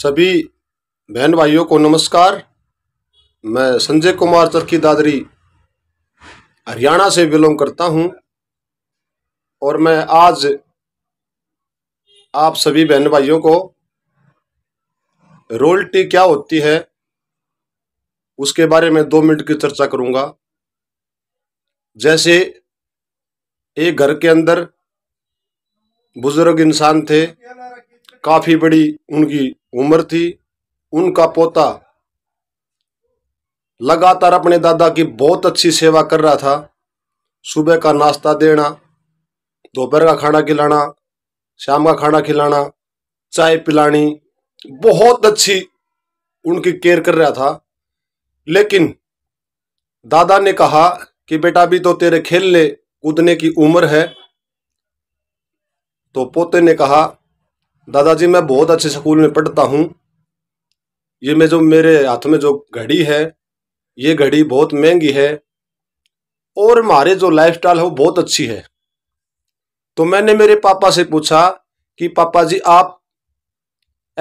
सभी बहन भाइयों को नमस्कार मैं संजय कुमार चरखी दादरी हरियाणा से बिलोंग करता हूं और मैं आज आप सभी बहन भाइयों को रोल्टी क्या होती है उसके बारे में दो मिनट की चर्चा करूंगा जैसे एक घर के अंदर बुजुर्ग इंसान थे काफी बड़ी उनकी उम्र थी उनका पोता लगातार अपने दादा की बहुत अच्छी सेवा कर रहा था सुबह का नाश्ता देना दोपहर का खाना खिलाना शाम का खाना खिलाना चाय पिलानी बहुत अच्छी उनकी केयर कर रहा था लेकिन दादा ने कहा कि बेटा भी तो तेरे खेलने कूदने की उम्र है तो पोते ने कहा दादाजी मैं बहुत अच्छे स्कूल में पढ़ता हूँ ये मैं जो मेरे हाथ में जो घड़ी है ये घड़ी बहुत महंगी है और हमारे जो लाइफ स्टाइल है वो बहुत अच्छी है तो मैंने मेरे पापा से पूछा कि पापा जी आप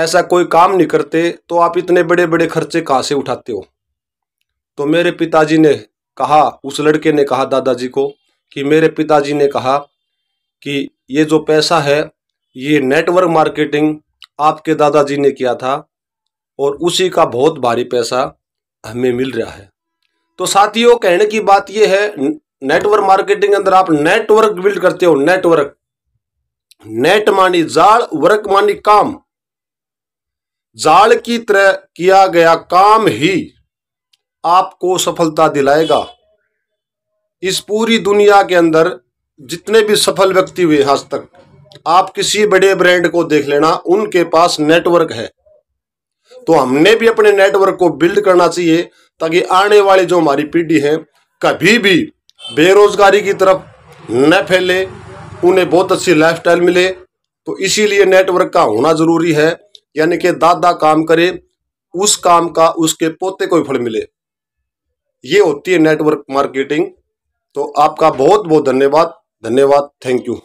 ऐसा कोई काम नहीं करते तो आप इतने बड़े बड़े खर्चे कहाँ से उठाते हो तो मेरे पिताजी ने कहा उस लड़के ने कहा दादाजी को कि मेरे पिताजी ने कहा कि ये जो पैसा है ये नेटवर्क मार्केटिंग आपके दादाजी ने किया था और उसी का बहुत भारी पैसा हमें मिल रहा है तो साथियों कहने की बात यह है नेटवर्क मार्केटिंग अंदर आप नेटवर्क बिल्ड करते हो नेटवर्क नेट मानी जाल वर्क मानी काम जाल की तरह किया गया काम ही आपको सफलता दिलाएगा इस पूरी दुनिया के अंदर जितने भी सफल व्यक्ति हुए आज तक आप किसी बड़े ब्रांड को देख लेना उनके पास नेटवर्क है तो हमने भी अपने नेटवर्क को बिल्ड करना चाहिए ताकि आने वाली जो हमारी पीढ़ी है कभी भी बेरोजगारी की तरफ न फैले उन्हें बहुत अच्छी लाइफस्टाइल मिले तो इसीलिए नेटवर्क का होना जरूरी है यानी कि दादा काम करे उस काम का उसके पोते को फल मिले ये होती है नेटवर्क मार्केटिंग तो आपका बहुत बहुत धन्यवाद धन्यवाद थैंक यू